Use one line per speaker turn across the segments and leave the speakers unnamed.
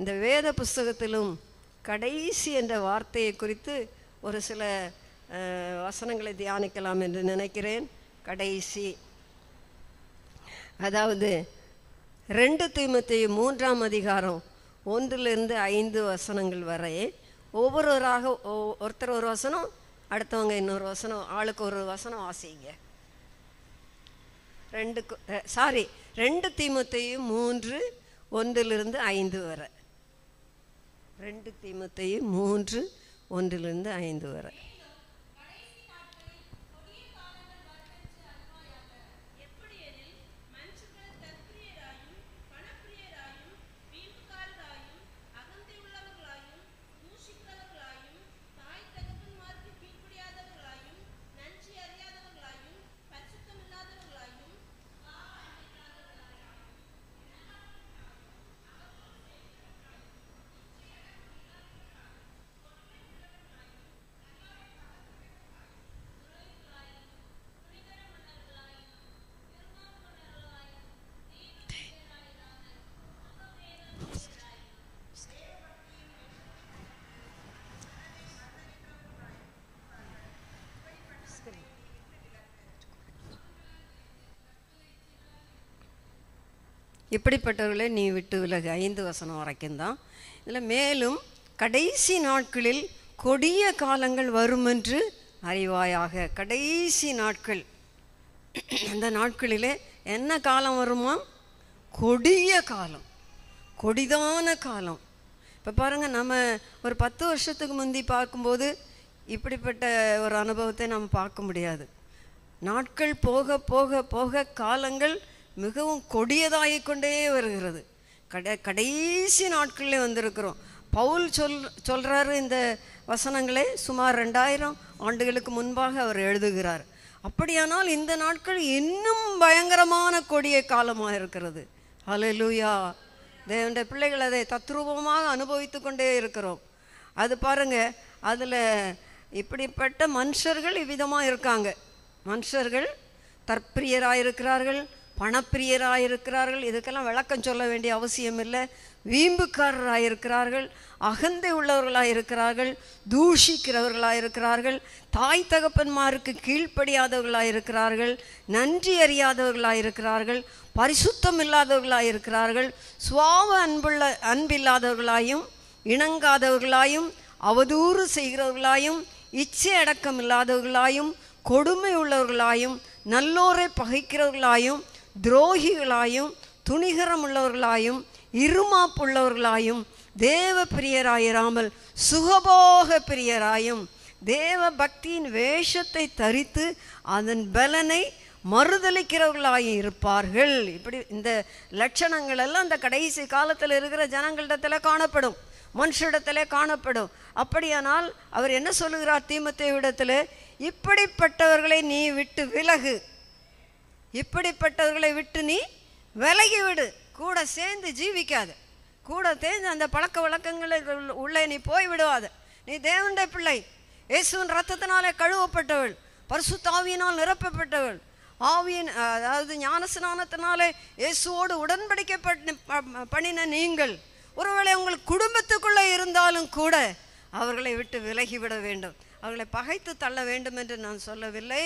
இந்த வேத புஸ்தகத்திலும் கடைசி என்ற வார்த்தையை குறித்து ஒரு சில வசனங்களை தியானிக்கலாம் என்று நினைக்கிறேன் கடைசி அதாவது ரெண்டு தீமத்தையும் மூன்றாம் அதிகாரம் ஒன்றிலிருந்து ஐந்து வசனங்கள் வரை ஒவ்வொருவராக ஒருத்தர் ஒரு வசனம் அடுத்தவங்க இன்னொரு வசனம் ஆளுக்கு ஒரு வசனம் வாசிங்க ரெண்டு சாரி ரெண்டு தீமத்தையும் மூன்று ஒன்றிலிருந்து ஐந்து வரை ரெண்டு தீமத்தையும் மூன்று ஒன்றிலிருந்து ஐந்து வரை இப்படிப்பட்டவர்களை நீ விட்டு விலகு ஐந்து வசனம் வரைக்கும் தான் இதில் மேலும் கடைசி நாட்களில் கொடிய காலங்கள் வரும் என்று அறிவாயாக கடைசி நாட்கள் அந்த நாட்களிலே என்ன காலம் வருமா கொடிய காலம் கொடிதான காலம் இப்போ பாருங்கள் நம்ம ஒரு பத்து வருஷத்துக்கு முந்தி பார்க்கும்போது இப்படிப்பட்ட ஒரு அனுபவத்தை நம்ம பார்க்க முடியாது நாட்கள் போக போக போக காலங்கள் மிகவும் கொடியதாகிக் கொண்டே வருகிறது கடை கடைசி நாட்களில் வந்திருக்கிறோம் பவுல் சொல் சொல்கிறாரு இந்த வசனங்களை சுமார் ரெண்டாயிரம் ஆண்டுகளுக்கு முன்பாக அவர் எழுதுகிறார் அப்படியானால் இந்த நாட்கள் இன்னும் பயங்கரமான கொடிய காலமாக இருக்கிறது அலலூயா தேவனுடைய பிள்ளைகள் அதை தத்ரூபமாக அனுபவித்து கொண்டே இருக்கிறோம் அது பாருங்கள் அதில் இப்படிப்பட்ட மனுஷர்கள் இவ்விதமாக இருக்காங்க மனுஷர்கள் தற்பிரியராக இருக்கிறார்கள் பணப்பிரியராக இருக்கிறார்கள் இதுக்கெல்லாம் விளக்கம் சொல்ல வேண்டிய அவசியம் இல்லை வீம்புக்காரராக இருக்கிறார்கள் அகந்தை உள்ளவர்களாக இருக்கிறார்கள் தூஷிக்கிறவர்களாக இருக்கிறார்கள் தாய் தகப்பன்மாருக்கு கீழ்ப்படியாதவர்களாக இருக்கிறார்கள் நன்றி அறியாதவர்களாக இருக்கிறார்கள் பரிசுத்தம் இல்லாதவர்களாக இருக்கிறார்கள் சுவாவ அன்புள்ள அன்பில்லாதவர்களாயும் இணங்காதவர்களாயும் அவதூறு செய்கிறவர்களாயும் இச்சை அடக்கம் இல்லாதவர்களாயும் கொடுமை உள்ளவர்களாயும் நல்லோரை பகைக்கிறவர்களாயும் துரோகிகளாயும் துணிகரம் உள்ளவர்களாயும் இருமாப்புள்ளவர்களாயும் தேவ பிரியராயிராமல் சுகபோக பிரியராயும் தேவ பக்தியின் வேஷத்தை தரித்து அதன் பலனை மறுதளிக்கிறவர்களாகி இருப்பார்கள் இப்படி இந்த லட்சணங்கள் எல்லாம் இந்த கடைசி காலத்தில் இருக்கிற ஜனங்களிடத்தில் காணப்படும் மனுஷரிடத்துல காணப்படும் அப்படியானால் அவர் என்ன சொல்லுகிறார் தீமத்தை விடத்தில் இப்படிப்பட்டவர்களை நீ விட்டு விலகு இப்படிப்பட்டவர்களை விட்டு நீ விலகி விடு கூட சேர்ந்து ஜீவிக்காது கூட சேர்ந்து அந்த பழக்க வழக்கங்களில் உள்ளே நீ போய் விடுவாது நீ தேவனுடைய பிள்ளை இயேசுவின் ரத்தத்தினாலே கழுவப்பட்டவள் பரிசுத்தாவியினால் நிரப்பப்பட்டவள் ஆவியின் அதாவது ஸ்நானத்தினாலே இயேசுவோடு உடன்படிக்கப்பட்ட பண்ணின நீங்கள் ஒருவேளை உங்கள் குடும்பத்துக்குள்ளே இருந்தாலும் கூட அவர்களை விட்டு விலகிவிட வேண்டும் அவர்களை பகைத்து தள்ள வேண்டும் என்று நான் சொல்லவில்லை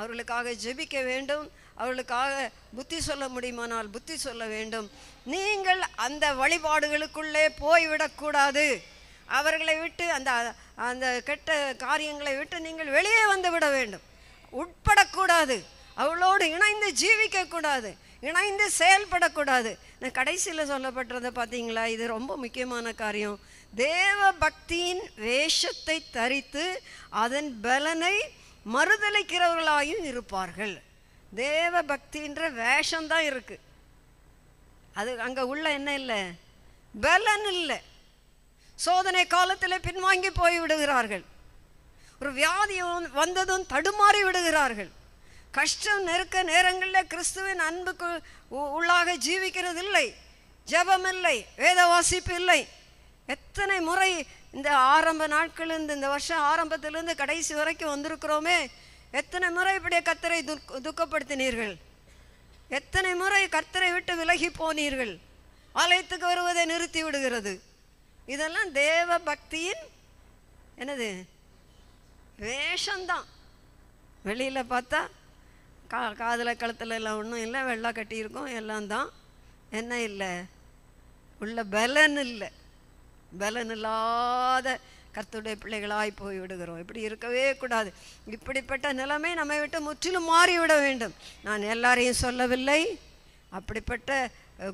அவர்களுக்காக ஜெபிக்க வேண்டும் அவர்களுக்காக புத்தி சொல்ல முடியுமானால் புத்தி சொல்ல வேண்டும் நீங்கள் அந்த வழிபாடுகளுக்குள்ளே போய்விடக்கூடாது அவர்களை விட்டு அந்த அந்த கெட்ட காரியங்களை விட்டு நீங்கள் வெளியே வந்து விட வேண்டும் உட்படக்கூடாது அவளோடு இணைந்து ஜீவிக்கக்கூடாது இணைந்து செயல்படக்கூடாது நான் கடைசியில் சொல்லப்பட்டதை பார்த்தீங்களா இது ரொம்ப முக்கியமான காரியம் தேவ பக்தியின் வேஷத்தை தரித்து அதன் பலனை மறுதளிக்கிறவர்களாயும் இருப்பார்கள் தேவ பக்தின்ற வேஷம்தான் இருக்குது அது அங்கே உள்ள என்ன இல்லை பலன் இல்லை சோதனை காலத்தில் பின்வாங்கி போய் விடுகிறார்கள் ஒரு வியாதி வந்ததும் தடுமாறி விடுகிறார்கள் கஷ்டம் நெருக்க நேரங்களில் கிறிஸ்துவின் அன்புக்கு உள்ளாக ஜீவிக்கிறது இல்லை ஜபம் இல்லை வேத வாசிப்பு இல்லை எத்தனை முறை இந்த ஆரம்ப நாட்கள்லேருந்து இந்த வருஷம் ஆரம்பத்திலேருந்து கடைசி வரைக்கும் வந்திருக்கிறோமே எத்தனை முறை இப்படியே கத்தரை துக் துக்கப்படுத்தினீர்கள் எத்தனை முறை கர்த்தரை விட்டு விலகி போனீர்கள் ஆலயத்துக்கு வருவதை நிறுத்தி விடுகிறது இதெல்லாம் தேவ பக்தியின் என்னது வேஷம்தான் வெளியில் பார்த்தா கா காதில் கழுத்தில் எல்லாம் ஒன்றும் இல்லை வெள்ளம் கட்டியிருக்கோம் எல்லாம் தான் என்ன இல்லை உள்ள பலன் இல்லை பலன் இல்லாத கர்த்தருடைய பிள்ளைகளாய் போய்விடுகிறோம் இப்படி இருக்கவே கூடாது இப்படிப்பட்ட நிலைமை நம்மை விட்டு முற்றிலும் மாறிவிட வேண்டும் நான் எல்லாரையும் சொல்லவில்லை அப்படிப்பட்ட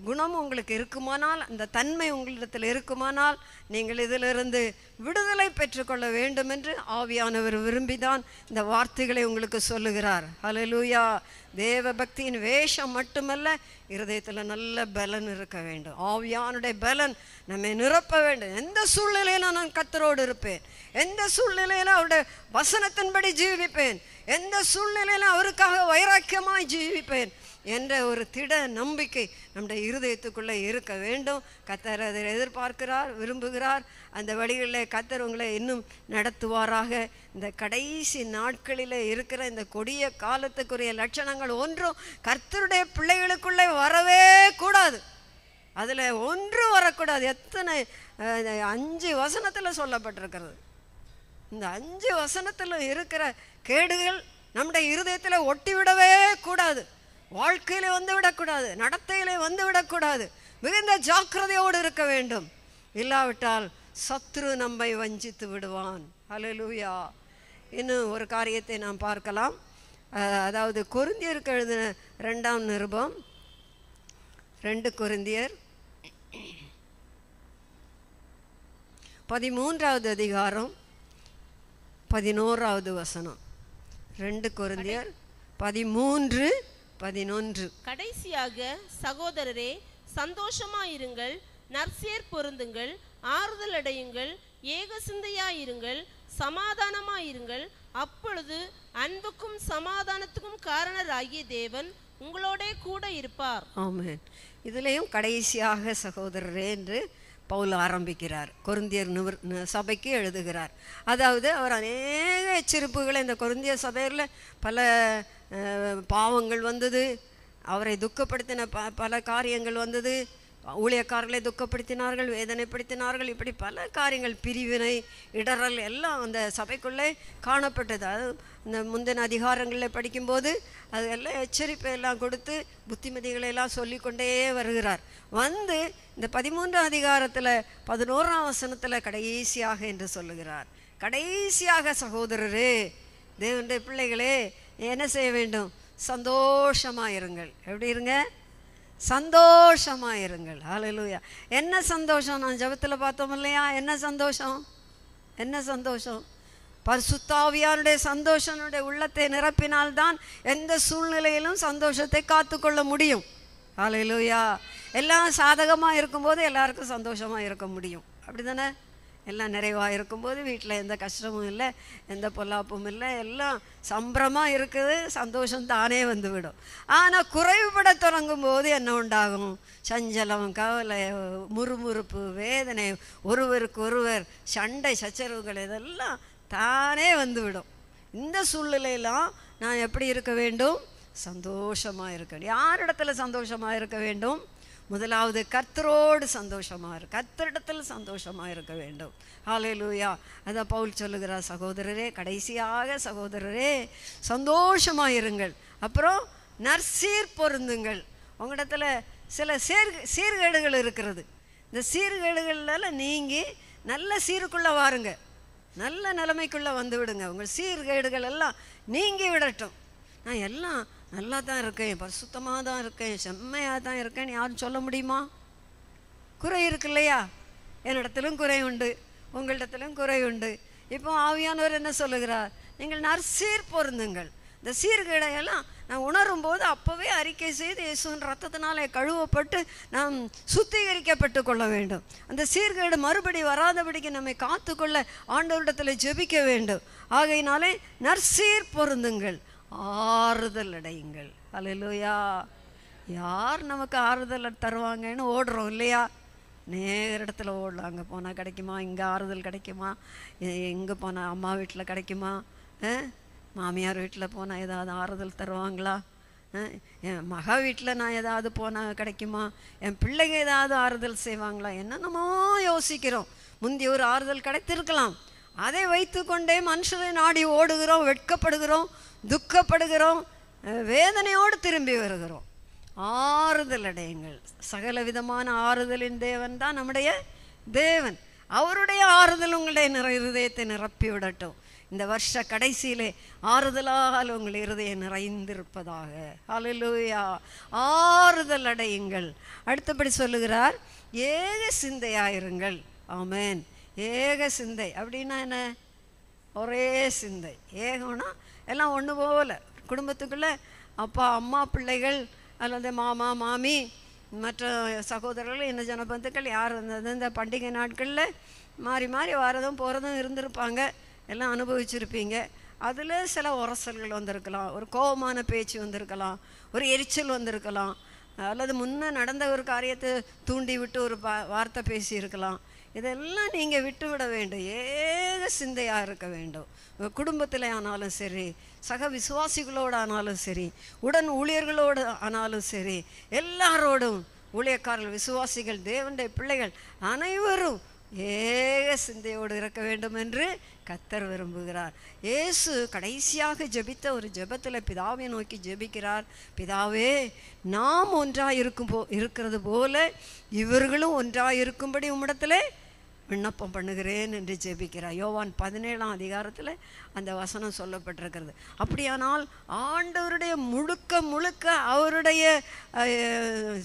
குணம் உங்களுக்கு இருக்குமானால் அந்த தன்மை உங்களிடத்தில் இருக்குமானால் நீங்கள் இதிலிருந்து விடுதலை பெற்றுக்கொள்ள வேண்டும் என்று ஆவியானவர் விரும்பிதான் இந்த வார்த்தைகளை உங்களுக்கு சொல்லுகிறார் ஹலலூயா தேவ பக்தியின் வேஷம் மட்டுமல்ல இருதயத்தில் நல்ல பலன் இருக்க வேண்டும் ஆவியானுடைய பலன் நம்மை நிரப்ப வேண்டும் எந்த சூழ்நிலையில நான் கத்தரோடு இருப்பேன் எந்த சூழ்நிலையில அவருடைய வசனத்தின்படி ஜீவிப்பேன் எந்த சூழ்நிலையில அவருக்காக வைராக்கியமாய் ஜீவிப்பேன் என்ற ஒரு திட நம்பிக்கை நம்முடைய இருதயத்துக்குள்ளே இருக்க வேண்டும் கத்தர் அதை எதிர்பார்க்கிறார் விரும்புகிறார் அந்த வழிகளில் கத்தர் உங்களை இன்னும் நடத்துவாராக இந்த கடைசி நாட்களில் இருக்கிற இந்த கொடிய காலத்துக்குரிய லட்சணங்கள் ஒன்றும் கர்த்தருடைய பிள்ளைகளுக்குள்ளே வரவே கூடாது அதில் ஒன்று வரக்கூடாது எத்தனை அஞ்சு வசனத்தில் சொல்லப்பட்டிருக்கிறது இந்த அஞ்சு வசனத்தில் இருக்கிற கேடுகள் நம்முடைய இருதயத்தில் ஒட்டிவிடவே கூடாது வாழ்க்கையிலே வந்து விடக்கூடாது நடத்தையிலே வந்து விடக்கூடாது மிகுந்த ஜாக்கிரதையோடு இருக்க வேண்டும் இல்லாவிட்டால் சத்ரு நம்மை வஞ்சித்து விடுவான் அலலூயா இன்னும் ஒரு காரியத்தை நாம் பார்க்கலாம் அதாவது குருந்தியருக்கு எழுதின ரெண்டாம் நிருபம் ரெண்டு குருந்தியர் பதிமூன்றாவது அதிகாரம் பதினோராவது வசனம் ரெண்டு கொருந்தியர் பதிமூன்று பதினொன்று
கடைசியாக சகோதரரே சந்தோஷமாயிருங்கள் நர்சேர் பொருந்துங்கள் ஆறுதல் அடையுங்கள் ஏக சிந்தையாயிருங்கள் சமாதானமாயிருங்கள் அப்பொழுது அன்புக்கும் சமாதானத்துக்கும் காரணராகிய தேவன் உங்களோட கூட
இருப்பார் ஆமேன் இதுலேயும் கடைசியாக சகோதரரே என்று பவுல் ஆரம்பிக்கிறார் கொருந்தியர் நிவர் சபைக்கு எழுதுகிறார் அதாவது அவர் அநேக எச்சரிப்புகளை இந்த கொருந்திய சபையில் பல பாவங்கள் வந்தது அவரை துக்கப்படுத்தின ப பல காரியங்கள் வந்தது ஊழியக்காரர்களை துக்கப்படுத்தினார்கள் வேதனைப்படுத்தினார்கள் இப்படி பல காரியங்கள் பிரிவினை இடரல் எல்லாம் அந்த சபைக்குள்ளே காணப்பட்டது அது இந்த முந்தின அதிகாரங்களில் படிக்கும்போது அது எல்லாம் எச்சரிப்பை எல்லாம் கொடுத்து புத்திமதிகளை எல்லாம் கொண்டே வருகிறார் வந்து இந்த பதிமூன்றாம் அதிகாரத்தில் பதினோராம் வசனத்தில் கடைசியாக என்று சொல்லுகிறார் கடைசியாக சகோதரரே தேவன்ற பிள்ளைகளே என்ன செய்ய வேண்டும் சந்தோஷமாக இருங்கள் எப்படி இருங்க சந்தோஷமாக இருங்கள் ஆலையிலூயா என்ன சந்தோஷம் நான் ஜபத்தில் பார்த்தோம் இல்லையா என்ன சந்தோஷம் என்ன சந்தோஷம் பரிசுத்தாவியாருடைய சந்தோஷனுடைய உள்ளத்தை நிரப்பினால்தான் எந்த சூழ்நிலையிலும் சந்தோஷத்தை காத்துக்கொள்ள முடியும் ஆலையிலூயா எல்லாம் சாதகமாக இருக்கும்போது எல்லாருக்கும் சந்தோஷமாக இருக்க முடியும் அப்படி தானே எல்லாம் நிறைவாக இருக்கும்போது வீட்டில் எந்த கஷ்டமும் இல்லை எந்த பொல்லாப்பும் இல்லை எல்லாம் சம்பரமாக இருக்குது சந்தோஷம் தானே வந்துவிடும் ஆனால் குறைவுபட தொடங்கும் போது என்ன உண்டாகும் சஞ்சலம் கவலை முறுமுறுப்பு வேதனை ஒருவருக்கு ஒருவர் சண்டை சச்சரவுகள் இதெல்லாம் தானே வந்துவிடும் இந்த சூழ்நிலையெல்லாம் நான் எப்படி இருக்க வேண்டும் சந்தோஷமாக இருக்கணும் யாரிடத்துல சந்தோஷமாக இருக்க வேண்டும் முதலாவது கர்த்தரோடு சந்தோஷமாக இரு கர்த்தரிடத்தில் சந்தோஷமாக இருக்க வேண்டும் ஹாலே லூயா அதான் பவுல் சொல்லுகிறார் சகோதரரே கடைசியாக சகோதரரே சந்தோஷமாக இருங்கள் அப்புறம் நற்சீர் பொருந்துங்கள் உங்களிடத்துல சில சீர் சீர்கேடுகள் இருக்கிறது இந்த சீர்கேடுகளால் நீங்கி நல்ல சீருக்குள்ளே வாருங்க நல்ல நிலைமைக்குள்ளே வந்து விடுங்க உங்கள் சீர்கேடுகள் எல்லாம் நீங்கி விடட்டும் நான் எல்லாம் நல்லா தான் இருக்கேன் பரிசுத்தமாக தான் இருக்கேன் செம்மையாக தான் இருக்கேன்னு யாரும் சொல்ல முடியுமா குறை இருக்கு இல்லையா என்னிடத்திலும் குறை உண்டு உங்களிடத்திலும் குறை உண்டு இப்போ ஆவியானவர் என்ன சொல்லுகிறார் நீங்கள் நர்சீர் பொருந்துங்கள் இந்த சீர்கேடையெல்லாம் நான் உணரும் போது அப்போவே அறிக்கை செய்து இயேசுவின் ரத்தத்தினாலே கழுவப்பட்டு நாம் சுத்திகரிக்கப்பட்டு கொள்ள வேண்டும் அந்த சீர்கேடு மறுபடி வராதபடிக்கு நம்மை காத்துக்கொள்ள ஆண்டவரிடத்தில் ஜெபிக்க வேண்டும் ஆகையினாலே நர்சீர் பொருந்துங்கள் ஆறுதல் அடையுங்கள் அலையிலோயா யார் நமக்கு ஆறுதல் தருவாங்கன்னு ஓடுறோம் இல்லையா நேர இடத்துல ஓடலாம் அங்கே போனால் கிடைக்குமா இங்கே ஆறுதல் கிடைக்குமா எங்கே போனால் அம்மா வீட்டில் கிடைக்குமா மாமியார் வீட்டில் போனால் ஏதாவது ஆறுதல் தருவாங்களா என் மகா வீட்டில் நான் ஏதாவது போனால் கிடைக்குமா என் பிள்ளைங்க ஏதாவது ஆறுதல் செய்வாங்களா என்னென்னமோ யோசிக்கிறோம் முந்தி ஒரு ஆறுதல் கிடைத்திருக்கலாம் அதை வைத்து கொண்டே மனுஷரை நாடி ஓடுகிறோம் வெட்கப்படுகிறோம் துக்கப்படுகிறோம் வேதனையோடு திரும்பி வருகிறோம் ஆறுதல் அடையுங்கள் சகல விதமான ஆறுதலின் தேவன் தான் நம்முடைய தேவன் அவருடைய ஆறுதல் உங்களுடைய நிற இருதயத்தை நிரப்பி விடட்டும் இந்த வருஷ கடைசியிலே ஆறுதலால் உங்கள் இருதயம் நிறைந்திருப்பதாக அலலூயா ஆறுதல் அடையுங்கள் அடுத்தபடி சொல்லுகிறார் ஏக சிந்தையாயிருங்கள் ஆமேன் ஏக சிந்தை அப்படின்னா என்ன ஒரே சிந்தை ஏகம்னா எல்லாம் ஒன்று போகல குடும்பத்துக்குள்ளே அப்பா அம்மா பிள்ளைகள் அல்லது மாமா மாமி மற்ற சகோதரர்கள் இந்த ஜனபந்துக்கள் யார் வந்தது இந்த பண்டிகை நாட்களில் மாறி மாறி வரதும் போகிறதும் இருந்திருப்பாங்க எல்லாம் அனுபவிச்சிருப்பீங்க அதில் சில உரசல்கள் வந்திருக்கலாம் ஒரு கோபமான பேச்சு வந்திருக்கலாம் ஒரு எரிச்சல் வந்திருக்கலாம் அல்லது முன்னே நடந்த ஒரு காரியத்தை தூண்டி விட்டு ஒரு வார்த்தை பேசியிருக்கலாம் இதெல்லாம் நீங்கள் விட்டுவிட வேண்டும் ஏக சிந்தையாக இருக்க வேண்டும் குடும்பத்தில் ஆனாலும் சரி சக விசுவாசிகளோடு ஆனாலும் சரி உடன் ஊழியர்களோடு ஆனாலும் சரி எல்லாரோடும் ஊழியக்காரர்கள் விசுவாசிகள் தேவண்டை பிள்ளைகள் அனைவரும் ஏக சிந்தையோடு இருக்க வேண்டும் என்று கத்தர் விரும்புகிறார் இயேசு கடைசியாக ஜெபித்த ஒரு ஜெபத்தில் பிதாவை நோக்கி ஜெபிக்கிறார் பிதாவே நாம் ஒன்றாக இருக்கும் போ இருக்கிறது போல இவர்களும் ஒன்றாக இருக்கும்படி உம்மிடத்தில் விண்ணப்பம் பண்ணுகிறேன் என்று ஜெபிக்கிறார் யோவான் பதினேழாம் அதிகாரத்தில் அந்த வசனம் சொல்லப்பட்டிருக்கிறது அப்படியானால் ஆண்டவருடைய முழுக்க முழுக்க அவருடைய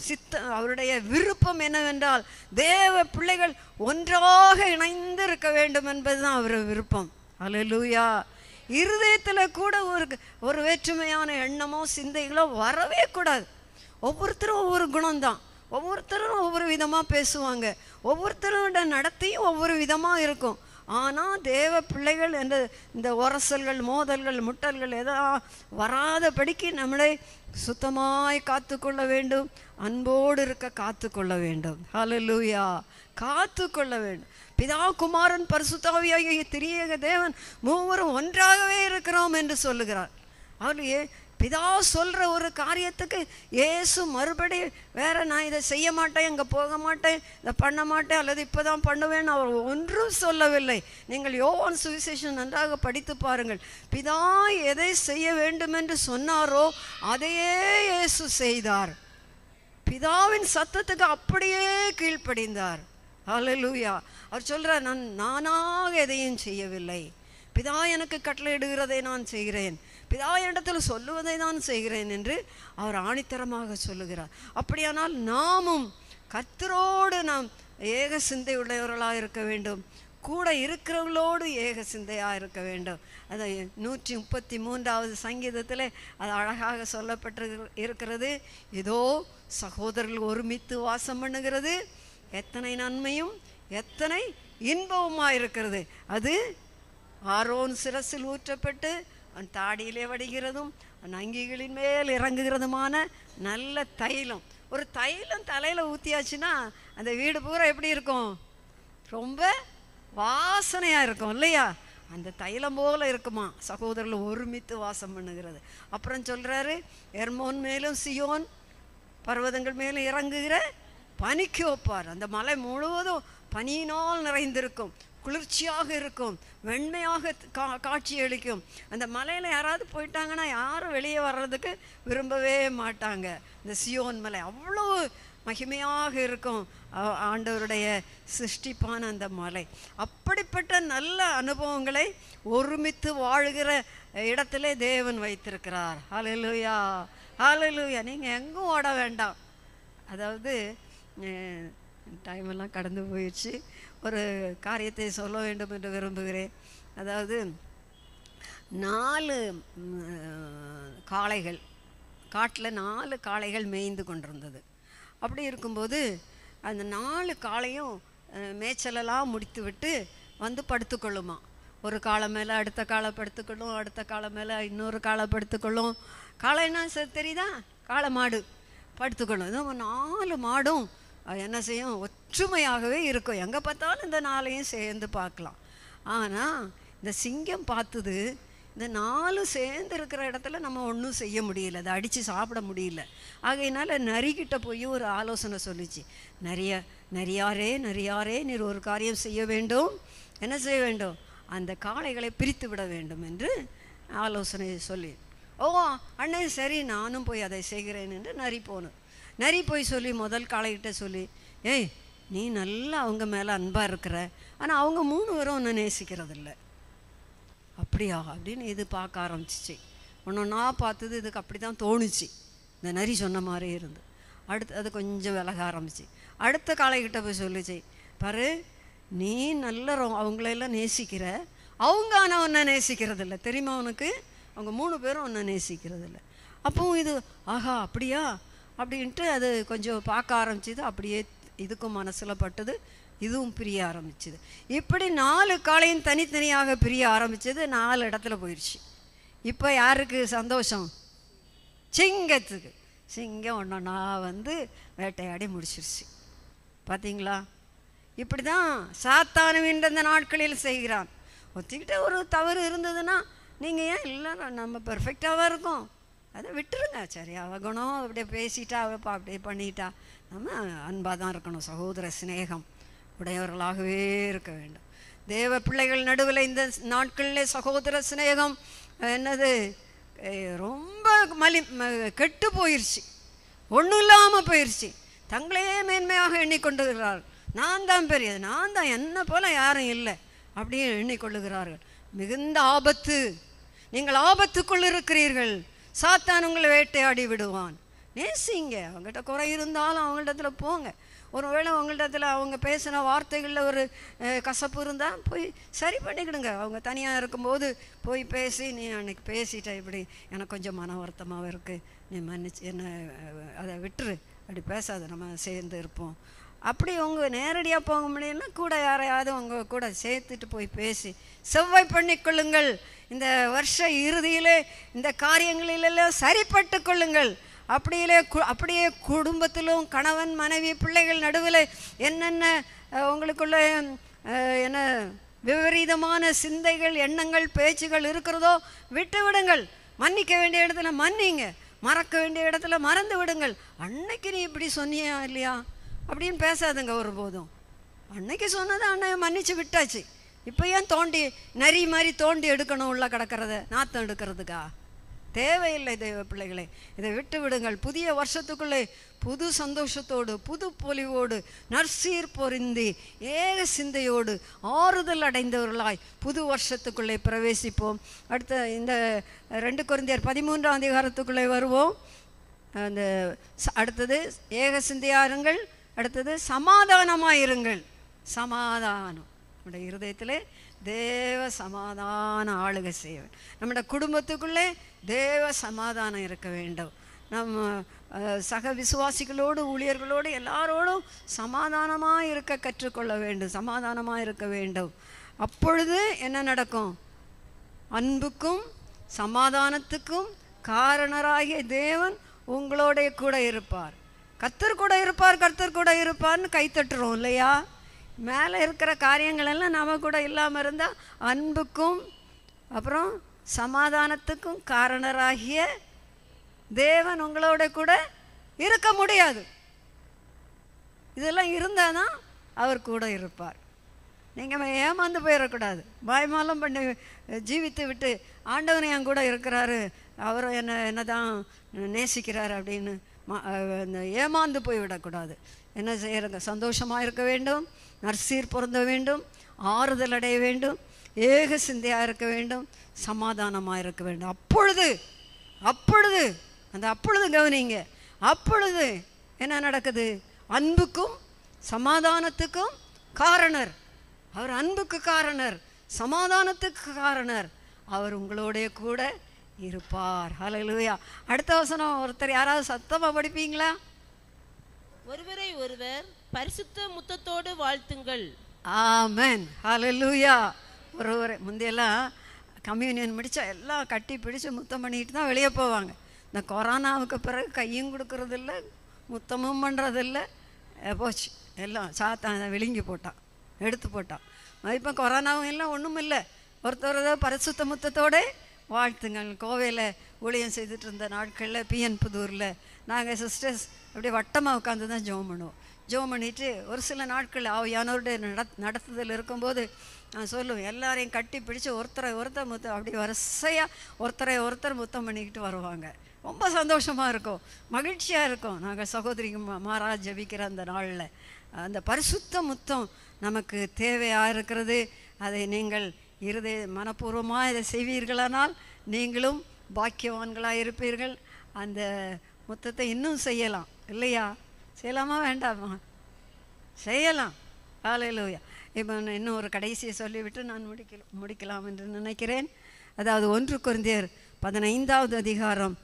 சித்த அவருடைய விருப்பம் என்னவென்றால் தேவ பிள்ளைகள் ஒன்றாக இணைந்து இருக்க வேண்டும் என்பதுதான் அவர் விருப்பம் அலலூயா இருதயத்தில் கூட ஒரு ஒரு வேற்றுமையான எண்ணமோ சிந்தைகளோ வரவே கூடாது ஒவ்வொருத்தரும் ஒவ்வொரு குணம்தான் ஒவ்வொருத்தரும் ஒவ்வொரு விதமாக பேசுவாங்க ஒவ்வொருத்தரோட நடத்தையும் ஒவ்வொரு விதமாக இருக்கும் ஆனால் தேவ பிள்ளைகள் என்ற இந்த உரசல்கள் மோதல்கள் முட்டல்கள் எதா வராதபடிக்கு நம்மளை சுத்தமாய் காத்து கொள்ள வேண்டும் அன்போடு இருக்க காத்து கொள்ள வேண்டும் லூயா காத்து கொள்ள வேண்டும் பிதா குமாரன் பரிசுத்தாவியாகிய திரியக தேவன் மூவரும் ஒன்றாகவே இருக்கிறோம் என்று சொல்லுகிறார் அவர் பிதா சொல்கிற ஒரு காரியத்துக்கு ஏசு மறுபடி வேறு நான் இதை செய்ய மாட்டேன் இங்கே போக மாட்டேன் இதை பண்ண மாட்டேன் அல்லது இப்போ தான் பண்ணுவேன்னு அவர் ஒன்றும் சொல்லவில்லை நீங்கள் யோவான் சுவிசேஷன் நன்றாக படித்து பாருங்கள் பிதா எதை செய்ய வேண்டும் என்று சொன்னாரோ அதையே இயேசு செய்தார் பிதாவின் சத்தத்துக்கு அப்படியே கீழ்ப்படிந்தார் அலலூயா அவர் சொல்கிறார் நான் நானாக எதையும் செய்யவில்லை பிதா எனக்கு கட்டளையிடுகிறதை நான் செய்கிறேன் பிதா என்னிடத்தில் சொல்லுவதை தான் செய்கிறேன் என்று அவர் ஆணித்தரமாக சொல்லுகிறார் அப்படியானால் நாமும் கத்தரோடு நாம் ஏக சிந்தை உடையவர்களாக இருக்க வேண்டும் கூட இருக்கிறவங்களோடு ஏக சிந்தையாக இருக்க வேண்டும் அதை நூற்றி முப்பத்தி மூன்றாவது சங்கீதத்தில் அது அழகாக சொல்லப்பட்டு இருக்கிறது ஏதோ சகோதரர்கள் ஒருமித்து வாசம் பண்ணுகிறது எத்தனை நன்மையும் எத்தனை இன்பவுமாக இருக்கிறது அது ஆரோன் சிரசில் ஊற்றப்பட்டு அவன் தாடியிலே வடிகிறதும் அவன் அங்கிகளின் மேல் இறங்குகிறதுமான நல்ல தைலம் ஒரு தைலம் தலையில் ஊற்றியாச்சுன்னா அந்த வீடு பூரா எப்படி இருக்கும் ரொம்ப வாசனையாக இருக்கும் இல்லையா அந்த தைலம் போல இருக்குமா சகோதரர்கள் ஒருமித்து வாசம் பண்ணுகிறது அப்புறம் சொல்கிறாரு எர்மோன் மேலும் சியோன் பர்வதங்கள் மேலும் இறங்குகிற பனிக்கு வைப்பார் அந்த மலை முழுவதும் பனியினால் நிறைந்திருக்கும் குளிர்ச்சியாக இருக்கும் வெண்மையாக கா காட்சி அளிக்கும் அந்த மலையில் யாராவது போயிட்டாங்கன்னா யாரும் வெளியே வர்றதுக்கு விரும்பவே மாட்டாங்க இந்த சியோன் மலை அவ்வளோ மகிமையாக இருக்கும் ஆண்டவருடைய சிருஷ்டிப்பான அந்த மலை அப்படிப்பட்ட நல்ல அனுபவங்களை ஒருமித்து வாழ்கிற இடத்துல தேவன் வைத்திருக்கிறார் ஹலலுயா ஹலலுயா நீங்கள் எங்கும் ஓட வேண்டாம் அதாவது டைமெல்லாம் கடந்து போயிடுச்சு ஒரு காரியத்தை சொல்ல வேண்டும் என்று விரும்புகிறேன் அதாவது நாலு காளைகள் காட்டில் நாலு காளைகள் மேய்ந்து கொண்டிருந்தது அப்படி இருக்கும்போது அந்த நாலு காளையும் மேய்ச்சலெல்லாம் முடித்து விட்டு வந்து படுத்துக்கொள்ளுமா ஒரு காலம் மேலே அடுத்த காலை படுத்துக்கொள்ளும் அடுத்த காலம் மேலே இன்னொரு காலை படுத்துக்கொள்ளும் காளை காளைன்னா தெரியுதா காளை மாடு படுத்துக்கொள்ளும் இது நாலு மாடும் என்ன செய்யும் ஒற்றுமையாகவே இருக்கும் எங்கே பார்த்தாலும் இந்த நாளையும் சேர்ந்து பார்க்கலாம் ஆனால் இந்த சிங்கம் பார்த்தது இந்த நாலு சேர்ந்து இருக்கிற இடத்துல நம்ம ஒன்றும் செய்ய முடியல அதை அடித்து சாப்பிட முடியல ஆகையினால நரிக்கிட்ட போய் ஒரு ஆலோசனை சொல்லிச்சு நிறைய நிறையாரே நிறையாரே நீர் ஒரு காரியம் செய்ய வேண்டும் என்ன செய்ய வேண்டும் அந்த காளைகளை பிரித்து விட வேண்டும் என்று ஆலோசனை சொல்லி ஓ அண்ணே சரி நானும் போய் அதை செய்கிறேன் என்று நரி போனேன் நரி போய் சொல்லி முதல் காளைகிட்ட சொல்லி ஏய் நீ நல்லா அவங்க மேலே அன்பாக இருக்கிற ஆனால் அவங்க மூணு பேரும் ஒன்று நேசிக்கிறதில்ல அப்படியா அப்படின்னு இது பார்க்க ஆரம்பிச்சிச்சு ஒன்று பார்த்தது இதுக்கு அப்படி தான் தோணுச்சு இந்த நரி சொன்ன மாதிரி இருந்து அடுத்து அது கொஞ்சம் விலக ஆரம்பிச்சு அடுத்த காளைகிட்ட போய் சொல்லிச்சு பாரு நீ நல்ல அவங்களெல்லாம் நேசிக்கிற அவங்க ஆனால் ஒன்றை நேசிக்கிறதில்ல தெரியுமா உனக்கு அவங்க மூணு பேரும் ஒன்றை நேசிக்கிறதில்ல அப்பவும் இது ஆஹா அப்படியா அப்படின்ட்டு அது கொஞ்சம் பார்க்க ஆரம்பிச்சுது அப்படியே இதுக்கும் மனசில் பட்டது இதுவும் பிரிய ஆரம்பிச்சுது இப்படி நாலு காலையும் தனித்தனியாக பிரிய ஆரம்பித்தது நாலு இடத்துல போயிடுச்சு இப்போ யாருக்கு சந்தோஷம் சிங்கத்துக்கு சிங்கம் ஒன்று வந்து வேட்டையாடி முடிச்சிருச்சு பார்த்தீங்களா இப்படி தான் சாத்தானுவின்ற இந்த நாட்களில் செய்கிறான் ஒத்திக்கிட்ட ஒரு தவறு இருந்ததுன்னா நீங்கள் ஏன் இல்லை நம்ம பர்ஃபெக்டாக இருக்கோம் அதை விட்டுருங்க சரி அவ குணம் அப்படியே பேசிட்டா அவள் பா அப்படியே பண்ணிட்டா நம்ம அன்பாக தான் இருக்கணும் சகோதர சிநேகம் உடையவர்களாகவே இருக்க வேண்டும் தேவ பிள்ளைகள் நடுவில் இந்த நாட்களில் சகோதர சிநேகம் என்னது ரொம்ப மலி கெட்டு போயிடுச்சு ஒன்றும் இல்லாமல் போயிடுச்சு தங்களையே மேன்மையாக எண்ணிக்கொண்டுகிறார்கள் நான் தான் பெரியது நான் தான் என்னை போல் யாரும் இல்லை அப்படின்னு எண்ணிக்கொள்ளுகிறார்கள் மிகுந்த ஆபத்து நீங்கள் ஆபத்துக்குள் இருக்கிறீர்கள் சாத்தான் உங்களை வேட்டையாடி விடுவான் நேசிங்க அவங்ககிட்ட குறை இருந்தாலும் அவங்கள்டத்தில் போங்க ஒருவேளை அவங்கள்டத்தில் அவங்க பேசின வார்த்தைகளில் ஒரு கசப்பு இருந்தால் போய் சரி பண்ணிக்கிடுங்க அவங்க தனியாக இருக்கும்போது போய் பேசி நீ அன்னைக்கு பேசிட்ட இப்படி எனக்கு கொஞ்சம் மன வருத்தமாகவும் இருக்குது நீ மன்னிச்சு என்ன அதை விட்டுரு அப்படி பேசாத நம்ம சேர்ந்து இருப்போம் அப்படி உங்கள் நேரடியாக போக முடியும்னா கூட யாரையாவது உங்கள் கூட சேர்த்துட்டு போய் பேசி செவ்வாய் பண்ணிக்கொள்ளுங்கள் இந்த வருஷ இறுதியிலே இந்த காரியங்களிலெல்லாம் சரிப்பட்டு கொள்ளுங்கள் அப்படியிலே அப்படியே குடும்பத்திலும் கணவன் மனைவி பிள்ளைகள் நடுவில் என்னென்ன உங்களுக்குள்ள என்ன விபரீதமான சிந்தைகள் எண்ணங்கள் பேச்சுகள் இருக்கிறதோ விட்டு விடுங்கள் மன்னிக்க வேண்டிய இடத்துல மன்னிங்க மறக்க வேண்டிய இடத்துல மறந்து விடுங்கள் அன்னைக்கு நீ இப்படி சொன்னியா இல்லையா அப்படின்னு பேசாதுங்க ஒருபோதும் அன்னைக்கு சொன்னதை அன்னை மன்னிச்சு விட்டாச்சு இப்போ ஏன் தோண்டி நரி மாதிரி தோண்டி எடுக்கணும் உள்ளே கிடக்கிறத நாத்தம் எடுக்கிறதுக்கா தேவையில்லை தெய்வ பிள்ளைகளே இதை விட்டு விடுங்கள் புதிய வருஷத்துக்குள்ளே புது சந்தோஷத்தோடு புது பொலிவோடு நர்சீர் பொருந்தி ஏக சிந்தையோடு ஆறுதல் அடைந்தவர்களாய் புது வருஷத்துக்குள்ளே பிரவேசிப்போம் அடுத்த இந்த ரெண்டு குருந்தியர் பதிமூன்றாம் அதிகாரத்துக்குள்ளே வருவோம் அந்த அடுத்தது ஏக சிந்தையாருங்கள் அடுத்தது சமாதானமாக இருங்கள் சமாதானம் நம்முடைய இருதயத்தில் தேவ சமாதான ஆளுகை செய்ய நம்முடைய குடும்பத்துக்குள்ளே தேவ சமாதானம் இருக்க வேண்டும் நம்ம சக விசுவாசிகளோடு ஊழியர்களோடு எல்லாரோடும் சமாதானமாக இருக்க கற்றுக்கொள்ள வேண்டும் சமாதானமாக இருக்க வேண்டும் அப்பொழுது என்ன நடக்கும் அன்புக்கும் சமாதானத்துக்கும் காரணராகிய தேவன் உங்களோடைய கூட இருப்பார் கத்தர் கூட இருப்பார் கர்த்தர் கூட இருப்பார்னு கைத்தட்டுறோம் இல்லையா மேலே இருக்கிற காரியங்கள் எல்லாம் நம்ம கூட இல்லாமல் இருந்தால் அன்புக்கும் அப்புறம் சமாதானத்துக்கும் காரணராகிய தேவன் உங்களோட கூட இருக்க முடியாது இதெல்லாம் இருந்தால் தான் அவர் கூட இருப்பார் நீங்கள் ஏமாந்து போயிடக்கூடாது பயமாலம் பண்ணி ஜீவித்து விட்டு ஆண்டவன் என் கூட இருக்கிறாரு அவரும் என்ன என்ன தான் நேசிக்கிறார் அப்படின்னு ஏமாந்து போய்விடக்கூடாது என்ன செய்கிறங்க சந்தோஷமாக இருக்க வேண்டும் நர்சீர் பொருந்த வேண்டும் ஆறுதல் அடைய வேண்டும் ஏக சிந்தையாக இருக்க வேண்டும் சமாதானமாக இருக்க வேண்டும் அப்பொழுது அப்பொழுது அந்த அப்பொழுது கவனிங்க அப்பொழுது என்ன நடக்குது அன்புக்கும் சமாதானத்துக்கும் காரணர் அவர் அன்புக்கு காரணர் சமாதானத்துக்கு காரணர் அவர் உங்களோடைய கூட இருப்பார் ஹலலுயா அடுத்த வசனம் ஒருத்தர் யாராவது சத்தமாக படிப்பீங்களா
ஒருவரை ஒருவர் பரிசுத்த முத்தத்தோடு வாழ்த்துங்கள்
ஆமன் ஹலலுயா ஒருவரை முந்தையெல்லாம் கம்யூனியன் முடித்தா எல்லாம் கட்டி பிடிச்சு முத்தம் பண்ணிட்டு தான் வெளியே போவாங்க இந்த கொரோனாவுக்கு பிறகு கையும் கொடுக்கறதில்ல முத்தமும் பண்ணுறதில்ல போச்சு எல்லாம் சாத்தான் விழுங்கி போட்டான் எடுத்து போட்டான் இப்போ கொரோனாவும் எல்லாம் ஒன்றும் இல்லை ஒருத்தர் பரிசுத்த முத்தத்தோடு வாழ்த்துங்கள் கோவையில் ஊழியம் செய்துட்டு இருந்த நாட்களில் பிஎன் புதூரில் நாங்கள் சிஸ்டர்ஸ் அப்படியே வட்டமாக உட்காந்து தான் ஜோம் பண்ணுவோம் ஜோம் பண்ணிவிட்டு ஒரு சில நாட்கள் ஆவியானோருடைய நட நடத்துதல் இருக்கும்போது நான் சொல்லுவேன் எல்லாரையும் கட்டி பிடிச்சி ஒருத்தரை ஒருத்தர் முத்தம் அப்படி வரிசையாக ஒருத்தரை ஒருத்தர் முத்தம் பண்ணிக்கிட்டு வருவாங்க ரொம்ப சந்தோஷமாக இருக்கும் மகிழ்ச்சியாக இருக்கும் நாங்கள் சகோதரிங்க மாறா ஜபிக்கிற அந்த நாளில் அந்த பரிசுத்த முத்தம் நமக்கு தேவையாக இருக்கிறது அதை நீங்கள் இருதய மனப்பூர்வமாக இதை செய்வீர்களானால் நீங்களும் பாக்கியவான்களாக இருப்பீர்கள் அந்த மொத்தத்தை இன்னும் செய்யலாம் இல்லையா செய்யலாமா வேண்டாமா செய்யலாம் ஆலையிலூயா இப்போ இன்னும் ஒரு கடைசியை சொல்லிவிட்டு நான் முடிக்கல முடிக்கலாம் என்று நினைக்கிறேன் அதாவது ஒன்று குருந்தியர் பதினைந்தாவது அதிகாரம்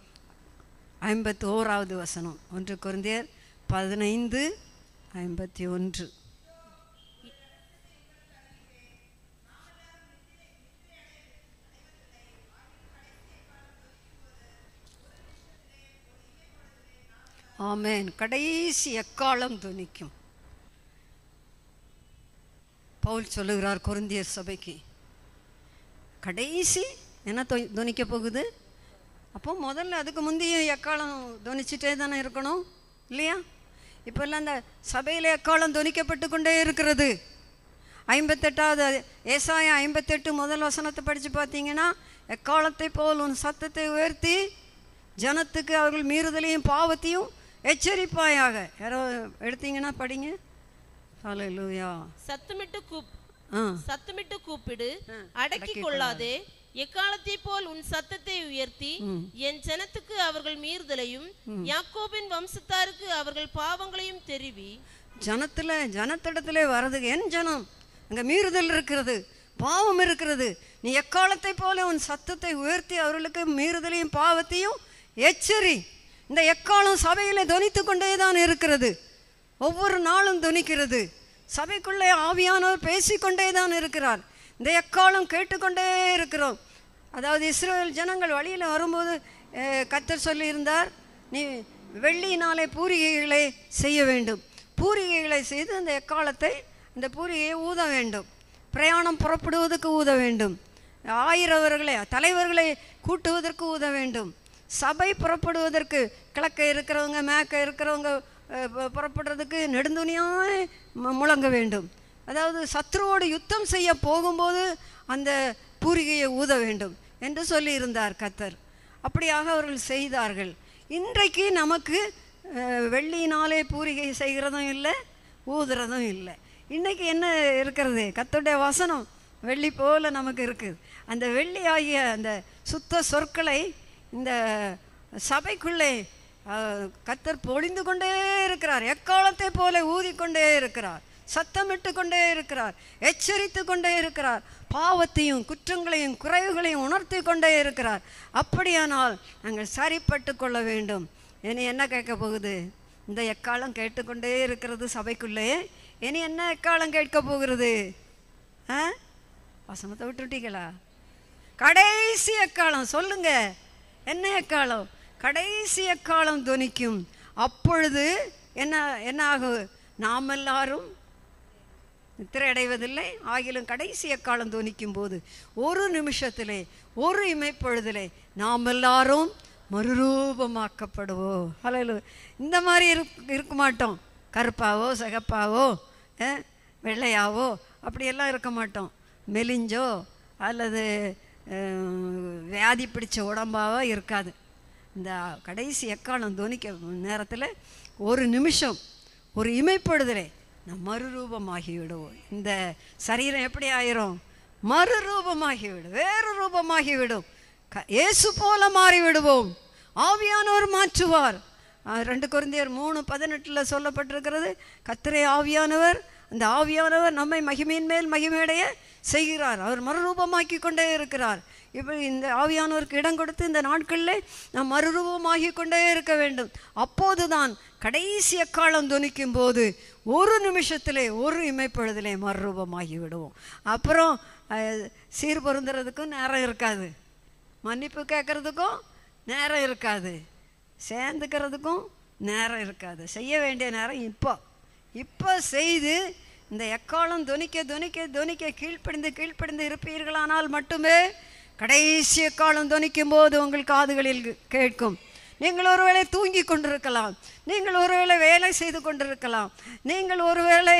ஐம்பத்தி ஓராவது வசனம் ஒன்று குருந்தியர் பதினைந்து ஐம்பத்தி ஒன்று ஆமேன் கடைசி எக்காலம் துணிக்கும் பவுல் சொல்லுகிறார் குருந்தியர் சபைக்கு கடைசி என்ன துணிக்க போகுது அப்போ முதல்ல அதுக்கு முந்தைய எக்காலம் துணிச்சிட்டே தானே இருக்கணும் இல்லையா இப்போல்லாம் அந்த சபையில் எக்காலம் துணிக்கப்பட்டு கொண்டே இருக்கிறது ஐம்பத்தெட்டாவது ஏசாயம் ஐம்பத்தெட்டு முதல் வசனத்தை படித்து பார்த்தீங்கன்னா எக்காலத்தை போல் உன் சத்தத்தை உயர்த்தி ஜனத்துக்கு அவர்கள் மீறுதலையும் பாவத்தையும் எச்சரிப்பாயாக யாரோ எடுத்தீங்கன்னா படிங்க ஹalleluya
சத்தமிட்டு கூப் சத்தமிட்டு கூப்பிடு அடக்கி கொள்ளாதே எக்காலத்தை போல் உன் சத்தத்தை உயர்த்தி என் ஜனத்துக்கு அவர்கள் மீறுதலையும் யாக்கோபின் வம்சத்தாருக்கு அவர்கள் பாவங்களையும் தெரிவி
ஜனத்துல ஜனத்திடத்திலே வர்றது என் ஜனம் அங்க மீறுதல் இருக்கிறது பாவம் இருக்கிறது நீ எக்காலத்தை போல உன் சத்தத்தை உயர்த்தி அவர்களுக்கு மீறுதலையும் பாவத்தையும் எச்சரி இந்த எக்காலம் சபையில் துணித்து கொண்டே தான் இருக்கிறது ஒவ்வொரு நாளும் துணிக்கிறது சபைக்குள்ளே ஆவியானவர் பேசிக்கொண்டே தான் இருக்கிறார் இந்த எக்காலம் கேட்டுக்கொண்டே இருக்கிறோம் அதாவது இஸ்ரோவேல் ஜனங்கள் வழியில் வரும்போது கத்தர் சொல்லியிருந்தார் நீ வெள்ளியினாலே பூரிகைகளை செய்ய வேண்டும் பூரிகைகளை செய்து அந்த எக்காலத்தை அந்த பூரிகையை ஊத வேண்டும் பிரயாணம் புறப்படுவதற்கு ஊத வேண்டும் ஆயிரவர்களை தலைவர்களை கூட்டுவதற்கு ஊத வேண்டும் சபை புறப்படுவதற்கு கிழக்க இருக்கிறவங்க மேக்க இருக்கிறவங்க புறப்படுறதுக்கு நெடுந்துணியாக முழங்க வேண்டும் அதாவது சத்ருவோடு யுத்தம் செய்ய போகும்போது அந்த பூரிகையை ஊத வேண்டும் என்று சொல்லியிருந்தார் கத்தர் அப்படியாக அவர்கள் செய்தார்கள் இன்றைக்கு நமக்கு வெள்ளியினாலே பூரிகை செய்கிறதும் இல்லை ஊதுறதும் இல்லை இன்றைக்கி என்ன இருக்கிறது கத்தோடைய வசனம் வெள்ளி போல் நமக்கு இருக்குது அந்த வெள்ளி ஆகிய அந்த சுத்த சொற்களை இந்த சபைக்குள்ளே கத்தர் பொழிந்து கொண்டே இருக்கிறார் எக்காலத்தை போல ஊதிக்கொண்டே இருக்கிறார் சத்தமிட்டு கொண்டே இருக்கிறார் எச்சரித்து கொண்டே இருக்கிறார் பாவத்தையும் குற்றங்களையும் குறைவுகளையும் உணர்த்தி கொண்டே இருக்கிறார் அப்படியானால் நாங்கள் சரிப்பட்டு கொள்ள வேண்டும் இனி என்ன கேட்க போகுது இந்த எக்காலம் கேட்டுக்கொண்டே இருக்கிறது சபைக்குள்ளே இனி என்ன எக்காலம் கேட்க போகிறது ஆ வசனத்தை விட்டுட்டீங்களா கடைசி எக்காலம் சொல்லுங்கள் என்ன காலம் கடைசி காலம் துணிக்கும் அப்பொழுது என்ன என்ன ஆகும் நாம் எல்லாரும் நித்திரை ஆகிலும் கடைசி காலம் துணிக்கும் போது ஒரு நிமிஷத்திலே ஒரு இமைப்பொழுதிலே நாம் எல்லாரும் மறுரூபமாக்கப்படுவோம் ஹலோ இந்த மாதிரி இருக் இருக்க மாட்டோம் கருப்பாவோ சகப்பாவோ வெள்ளையாவோ அப்படியெல்லாம் இருக்க மாட்டோம் மெலிஞ்சோ அல்லது வியாதி பிடிச்ச உடம்பாக இருக்காது இந்த கடைசி எக்காலம் துணிக்க நேரத்தில் ஒரு நிமிஷம் ஒரு இமைப்படுதலே நம் மறுரூபமாகி விடுவோம் இந்த சரீரம் எப்படி ஆயிரும் மறுரூபமாகிவிடும் வேறு ரூபமாகிவிடும் க இயேசு போல மாறிவிடுவோம் ஆவியானவர் மாற்றுவார் ரெண்டு குருந்தையர் மூணு பதினெட்டில் சொல்லப்பட்டிருக்கிறது கத்திரை ஆவியானவர் அந்த ஆவியானவர் நம்மை மகிமையின் மேல் மகிமையடைய செய்கிறார் அவர் மறுரூபமாக்கி கொண்டே இருக்கிறார் இப்போ இந்த ஆவியானோருக்கு இடம் கொடுத்து இந்த நாட்களில் நாம் மறுரூபமாகி கொண்டே இருக்க வேண்டும் அப்போது தான் கடைசி அக்காலம் துணிக்கும் போது ஒரு நிமிஷத்திலே ஒரு இமைப்பொழுதிலே மறுரூபமாகி விடுவோம் அப்புறம் சீர் பொருந்துறதுக்கும் நேரம் இருக்காது மன்னிப்பு கேட்குறதுக்கும் நேரம் இருக்காது சேர்ந்துக்கிறதுக்கும் நேரம் இருக்காது செய்ய வேண்டிய நேரம் இப்போ இப்போ செய்து இந்த எக்காலம் துணிக்க துணிக்க துணிக்க கீழ்ப்படிந்து கீழ்ப்படிந்து இருப்பீர்களானால் மட்டுமே கடைசி எக்காலம் துணிக்கும் போது உங்கள் காதுகளில் கேட்கும் நீங்கள் ஒருவேளை தூங்கி கொண்டிருக்கலாம் நீங்கள் ஒருவேளை வேலை செய்து கொண்டிருக்கலாம் நீங்கள் ஒருவேளை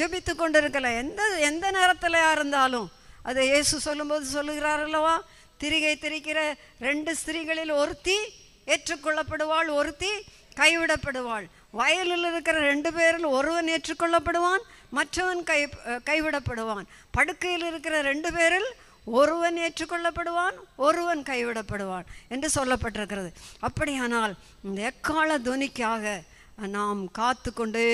ஜபித்து கொண்டிருக்கலாம் எந்த எந்த நேரத்திலையாக இருந்தாலும் அதை இயேசு சொல்லும்போது சொல்லுகிறார் அல்லவா திரிகை திரிக்கிற ரெண்டு ஸ்திரீகளில் ஒருத்தி ஏற்றுக்கொள்ளப்படுவாள் ஒருத்தி கைவிடப்படுவாள் வயலில் இருக்கிற ரெண்டு பேரில் ஒருவன் ஏற்றுக்கொள்ளப்படுவான் மற்றவன் கை கைவிடப்படுவான் படுக்கையில் இருக்கிற ரெண்டு பேரில் ஒருவன் ஏற்றுக்கொள்ளப்படுவான் ஒருவன் கைவிடப்படுவான் என்று சொல்லப்பட்டிருக்கிறது அப்படியானால் இந்த எக்கால துணிக்காக நாம் காத்து கொண்டே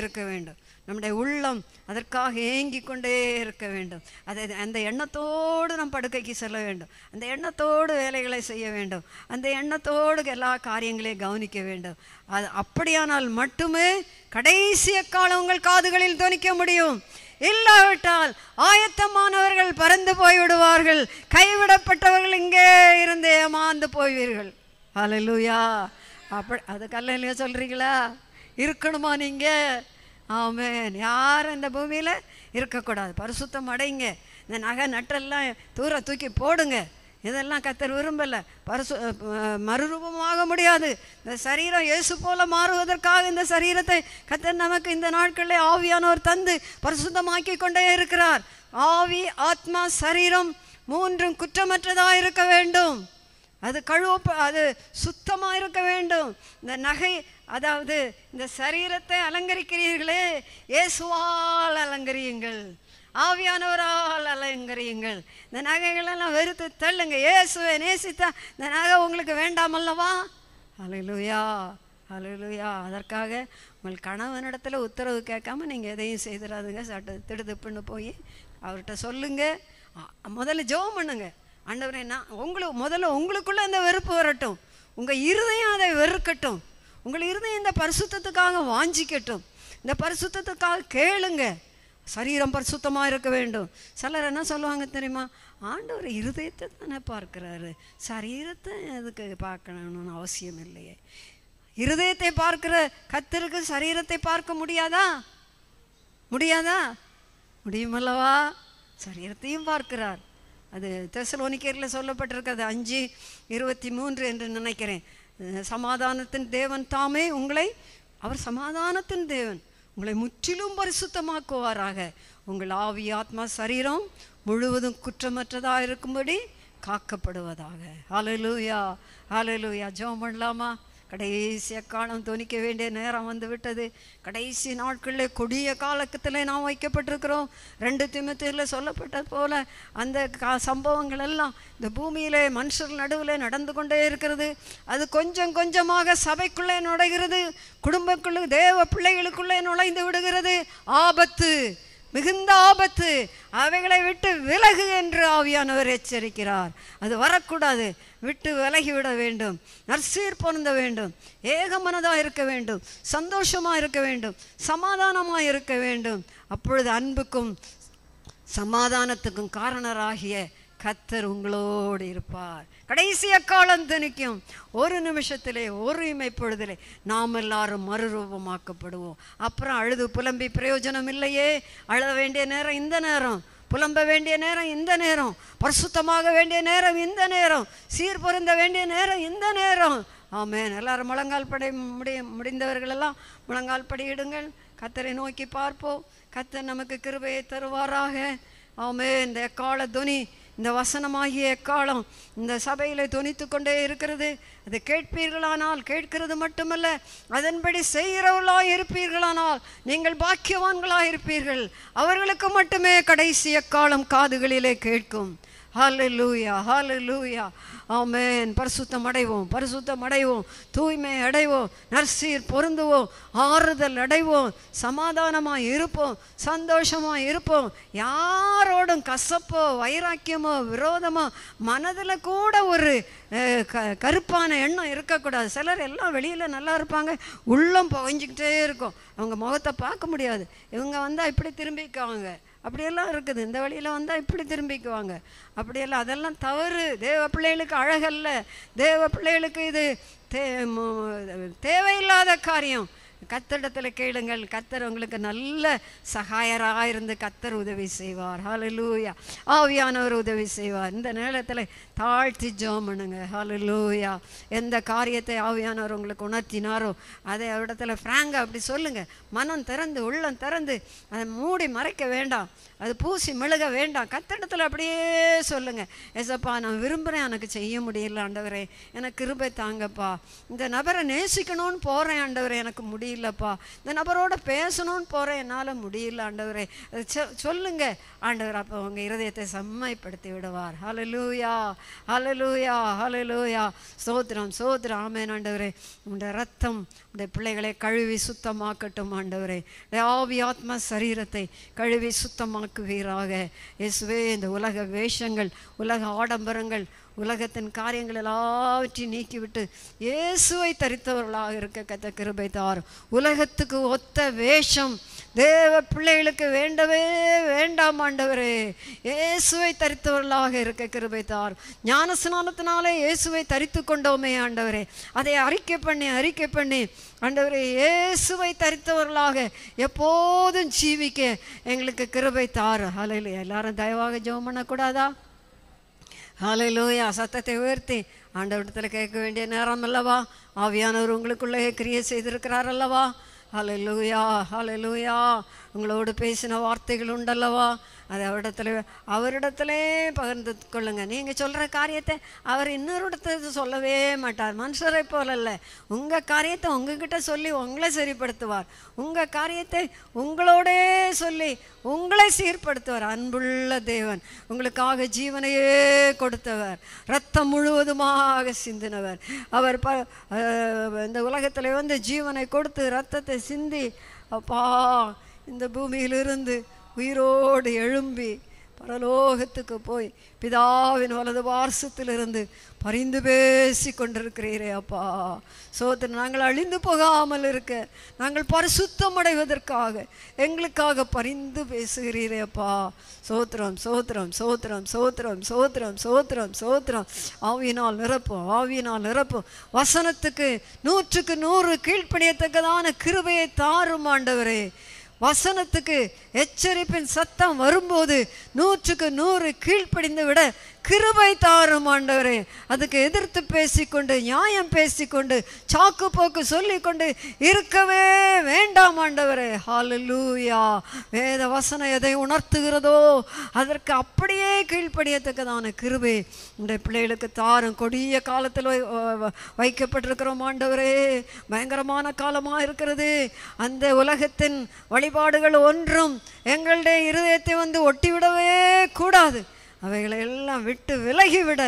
இருக்க வேண்டும் நம்முடைய உள்ளம் அதற்காக ஏங்கி கொண்டே இருக்க வேண்டும் அதை அந்த எண்ணத்தோடு நம் படுக்கைக்கு செல்ல வேண்டும் அந்த எண்ணத்தோடு வேலைகளை செய்ய வேண்டும் அந்த எண்ணத்தோடு எல்லா காரியங்களையும் கவனிக்க வேண்டும் அது அப்படியானால் மட்டுமே கடைசிய காலம் உங்கள் காதுகளில் துணிக்க முடியும் இல்லாவிட்டால் ஆயத்தமானவர்கள் பறந்து போய்விடுவார்கள் கைவிடப்பட்டவர்கள் இங்கே இருந்து ஏமாந்து போய்வீர்கள் அலலூயா அப்படி அது கல்லையிலையோ சொல்கிறீங்களா இருக்கணுமா நீங்கள் ஆமேன் யாரும் இந்த பூமியில் இருக்கக்கூடாது பரிசுத்தம் அடைங்க இந்த நகை நட்டெல்லாம் தூர தூக்கி போடுங்க இதெல்லாம் கத்தர் விரும்பலை பரிசு மறுரூபமாக முடியாது இந்த சரீரம் இயேசு போல மாறுவதற்காக இந்த சரீரத்தை கத்தர் நமக்கு இந்த நாட்களில் ஆவியானவர் தந்து பரிசுத்தமாக்கி கொண்டே இருக்கிறார் ஆவி ஆத்மா சரீரம் மூன்றும் குற்றமற்றதாக இருக்க வேண்டும் அது கழுவ அது சுத்தமாக இருக்க வேண்டும் இந்த நகை அதாவது இந்த சரீரத்தை அலங்கரிக்கிறீர்களே இயேசுவால் அலங்கரியுங்கள் ஆவியானவரால் அலங்கரியுங்கள் இந்த நகைகளெல்லாம் வெறுத்து தள்ளுங்க இயேசுவை நேசித்தா இந்த நகை உங்களுக்கு வேண்டாமல்லவா அலையிலுயா அலையிலுயா அதற்காக உங்கள் கணவன் இடத்துல உத்தரவு கேட்காம நீங்கள் எதையும் செய்திடாதுங்க சட்ட திடுதுப்புன்னு போய் அவர்கிட்ட சொல்லுங்கள் முதல்ல ஜோம் பண்ணுங்க ஆண்டவரே நான் உங்களுக்கு முதல்ல உங்களுக்குள்ளே அந்த வெறுப்பு வரட்டும் உங்கள் இருதயம் அதை வெறுக்கட்டும் உங்கள் இருந்து இந்த பரிசுத்தத்துக்காக வாஞ்சிக்கட்டும் இந்த பரிசுத்தத்துக்காக கேளுங்க சரீரம் பரிசுத்தமாக இருக்க வேண்டும் சிலர் என்ன சொல்லுவாங்க தெரியுமா ஆண்டவர் இருதயத்தை தானே பார்க்குறாரு சரீரத்தை அதுக்கு பார்க்கணும்னு அவசியம் இல்லையே இருதயத்தை பார்க்கிற கத்திருக்கு சரீரத்தை பார்க்க முடியாதா முடியாதா முடியுமல்லவா சரீரத்தையும் பார்க்கிறார் அது தெசலோனிக்கேரில் சொல்லப்பட்டிருக்கிறது அஞ்சு இருபத்தி மூன்று என்று நினைக்கிறேன் சமாதானத்தின் தேவன் தாமே உங்களை அவர் சமாதானத்தின் தேவன் உங்களை முற்றிலும் பரிசுத்தமாக்குவாராக உங்கள் ஆவி ஆத்மா சரீரம் முழுவதும் குற்றமற்றதாக இருக்கும்படி காக்கப்படுவதாக அலலூயா அலலூயா ஜோம் பண்ணலாமா கடைசியாக காலம் துணிக்க வேண்டிய நேரம் வந்து விட்டது கடைசி நாட்களில் கொடிய காலக்கத்தில் நாம் வைக்கப்பட்டிருக்கிறோம் ரெண்டு திமுத்தில் சொல்லப்பட்டது போல் அந்த கா சம்பவங்கள் எல்லாம் இந்த பூமியில் மனுஷர் நடுவில் நடந்து கொண்டே இருக்கிறது அது கொஞ்சம் கொஞ்சமாக சபைக்குள்ளே நுழைகிறது குடும்பக்குள்ளே தேவ பிள்ளைகளுக்குள்ளே நுழைந்து விடுகிறது ஆபத்து மிகுந்த ஆபத்து அவைகளை விட்டு விலகு என்று ஆவியானவர் எச்சரிக்கிறார் அது வரக்கூடாது விட்டு விலகிவிட வேண்டும் நர்சீர் பொருந்த வேண்டும் ஏகமனதாக இருக்க வேண்டும் சந்தோஷமாக இருக்க வேண்டும் சமாதானமாக இருக்க வேண்டும் அப்பொழுது அன்புக்கும் சமாதானத்துக்கும் காரணராகிய கத்தர் உங்களோடு இருப்பார் கடைசி அக்காலம் தினிக்கும் ஒரு நிமிஷத்திலே ஒரு இமைப்பொழுதிலே நாம் எல்லாரும் மறுரூபமாக்கப்படுவோம் அப்புறம் அழுது புலம்பி பிரயோஜனம் இல்லையே அழுத வேண்டிய நேரம் இந்த நேரம் புலம்ப வேண்டிய நேரம் இந்த நேரம் பரிசுத்தமாக வேண்டிய நேரம் இந்த நேரம் சீர் பொருந்த வேண்டிய நேரம் இந்த நேரம் ஆமேன் எல்லாரும் முழங்கால் படை முடிய முடிந்தவர்களெல்லாம் முழங்கால் படியிடுங்கள் கத்தரை நோக்கி பார்ப்போம் கத்தர் நமக்கு கிருபையை தருவாராக ஆமே இந்த எக்கால துணி இந்த வசனமாகிய எக்காலம் இந்த சபையில் துணித்து கொண்டே இருக்கிறது அதை கேட்பீர்களானால் கேட்கிறது மட்டுமல்ல அதன்படி செய்கிறவர்களாக இருப்பீர்களானால் நீங்கள் பாக்கியவான்களாக இருப்பீர்கள் அவர்களுக்கு மட்டுமே கடைசி எக்காலம் காதுகளிலே கேட்கும் ஹாலலூயா ஹாலலூயா ஆமேன் பரிசுத்தம் அடைவோம் பரிசுத்தம் அடைவோம் தூய்மை அடைவோம் நர்சீர் பொருந்துவோம் ஆறுதல் அடைவோம் சமாதானமாக இருப்போம் சந்தோஷமாக இருப்போம் யாரோடும் கசப்போ வைராக்கியமோ விரோதமோ மனதில் கூட ஒரு க கருப்பான எண்ணம் இருக்கக்கூடாது சிலர் எல்லாம் வெளியில் நல்லா இருப்பாங்க உள்ளம் புகஞ்சிக்கிட்டே இருக்கும் அவங்க முகத்தை பார்க்க முடியாது இவங்க வந்தால் இப்படி திரும்பிக்குவாங்க அப்படியெல்லாம் இருக்குது இந்த வழியில் வந்தால் இப்படி திரும்பிக்குவாங்க அப்படியெல்லாம் அதெல்லாம் தவறு தேவ பிள்ளைகளுக்கு அழகல்ல தேவ பிள்ளைகளுக்கு இது தே தேவையில்லாத காரியம் கத்தரிடத்தில் கேளுங்கள் கத்தர் உங்களுக்கு நல்ல சகாயராக இருந்து கத்தர் உதவி செய்வார் ஹலலூயா ஆவியானவர் உதவி செய்வார் இந்த நேரத்தில் தாழ்த்தி ஜோம் பண்ணுங்க ஹலலூயா எந்த காரியத்தை ஆவியானவர் உங்களுக்கு உணர்த்தினாரோ அதை அவரிடத்துல ஃப்ராங்க அப்படி சொல்லுங்கள் மனம் திறந்து உள்ளம் திறந்து அதை மூடி மறைக்க வேண்டாம் அது பூசி மிளக வேண்டாம் கத்தடத்தில் அப்படியே சொல்லுங்கள் எசப்பா நான் விரும்புகிறேன் எனக்கு செய்ய முடியல ஆண்டவரே எனக்கு கிருபை தாங்கப்பா இந்த நபரை நேசிக்கணும்னு போகிறேன் ஆண்டவரே எனக்கு முடியலப்பா இந்த நபரோட பேசணும்னு போகிறேன் என்னால் முடியல ஆண்டவரே அது சொ சொல்லுங்கள் ஆண்டவர் அப்போ உங்கள் இருதயத்தை செம்மைப்படுத்தி விடுவார் ஹலலூயா ஹலலூயா ஹலலூயா சோத்ரம் சோத்ரம் ஆமேன் ஆண்டவரே உடைய ரத்தம் உடைய பிள்ளைகளை கழுவி சுத்தமாக்கட்டும் ஆண்டவரே ஆவி ஆத்மா சரீரத்தை கழுவி சுத்தமாக விலக்குவீராக இயேசுவே இந்த உலக வேஷங்கள் உலக ஆடம்பரங்கள் உலகத்தின் காரியங்கள் எல்லாவற்றையும் நீக்கிவிட்டு இயேசுவை தரித்தவர்களாக இருக்க கத்த கிருபை தாரும் உலகத்துக்கு ஒத்த வேஷம் தேவ பிள்ளைகளுக்கு வேண்டவே வேண்டாம் ஆண்டவரே இயேசுவை தரித்தவர்களாக இருக்க கிருபை தார் ஞான ஸ்நானத்தினாலே இயேசுவை தரித்து கொண்டோமே ஆண்டவரே அதை அறிக்கை பண்ணி அறிக்கை பண்ணி ஆண்டவரே இயேசுவை தரித்தவர்களாக எப்போதும் ஜீவிக்க எங்களுக்கு கிருபை தார் அலையில் எல்லாரும் தயவாக ஜெபம் பண்ணக்கூடாதா அலையிலோயா சத்தத்தை உயர்த்தி ஆண்டவரிடத்தில் கேட்க வேண்டிய நேரம் அல்லவா ஆவியானவர் உங்களுக்குள்ளே கிரியை செய்திருக்கிறார் அல்லவா ஹலலூயா ஹலலூயா உங்களோடு பேசின வார்த்தைகள் உண்டல்லவா அது அவரிடத்துல அவரிடத்துலே பகிர்ந்து கொள்ளுங்க நீங்கள் சொல்கிற காரியத்தை அவர் இன்னொருடத்தை சொல்லவே மாட்டார் மனுஷரை போலல்ல உங்கள் காரியத்தை உங்ககிட்ட சொல்லி உங்களை சரிப்படுத்துவார் உங்கள் காரியத்தை உங்களோட சொல்லி உங்களை சீர்படுத்துவார் அன்புள்ள தேவன் உங்களுக்காக ஜீவனையே கொடுத்தவர் ரத்தம் முழுவதுமாக சிந்தினவர் அவர் ப இந்த உலகத்தில் வந்து ஜீவனை கொடுத்து ரத்தத்தை சிந்தி அப்பா இந்த பூமியிலிருந்து உயிரோடு எழும்பி பரலோகத்துக்கு போய் பிதாவின் வலது வாரசத்திலிருந்து பரிந்து பேசி கொண்டிருக்கிறீரே அப்பா சோதனை நாங்கள் அழிந்து போகாமல் இருக்க நாங்கள் பரிசுத்தம் அடைவதற்காக எங்களுக்காக பரிந்து பேசுகிறீரே அப்பா சோத்திரம் சோத்திரம் சோத்திரம் சோத்திரம் சோத்திரம் சோத்திரம் சோத்திரம் ஆவியினால் நிரப்பும் ஆவியினால் நிரப்பும் வசனத்துக்கு நூற்றுக்கு நூறு கீழ்ப்பணியத்தக்கதான கிருபையை தாரும் ஆண்டவரே வசனத்துக்கு எச்சரிப்பின் சத்தம் வரும்போது நூற்றுக்கு நூறு கீழ்ப்படிந்து விட கிருபை தாரும் ஆண்டவரே அதுக்கு எதிர்த்து பேசிக்கொண்டு நியாயம் பேசிக்கொண்டு சாக்கு போக்கு சொல்லிக்கொண்டு இருக்கவே வேண்டாம் ஆண்டவரே லூயா வேத வசனம் எதை உணர்த்துகிறதோ அதற்கு அப்படியே கீழ்ப்படியத்தக்கதான கிருபை இந்த பிள்ளைகளுக்கு தாரும் கொடிய காலத்தில் வைக்கப்பட்டிருக்கிறோம் ஆண்டவரே பயங்கரமான காலமாக இருக்கிறது அந்த உலகத்தின் வழிபாடுகள் ஒன்றும் எங்களுடைய இருதயத்தை வந்து ஒட்டிவிடவே கூடாது அவைகளை எல்லாம் விட்டு விலகிவிட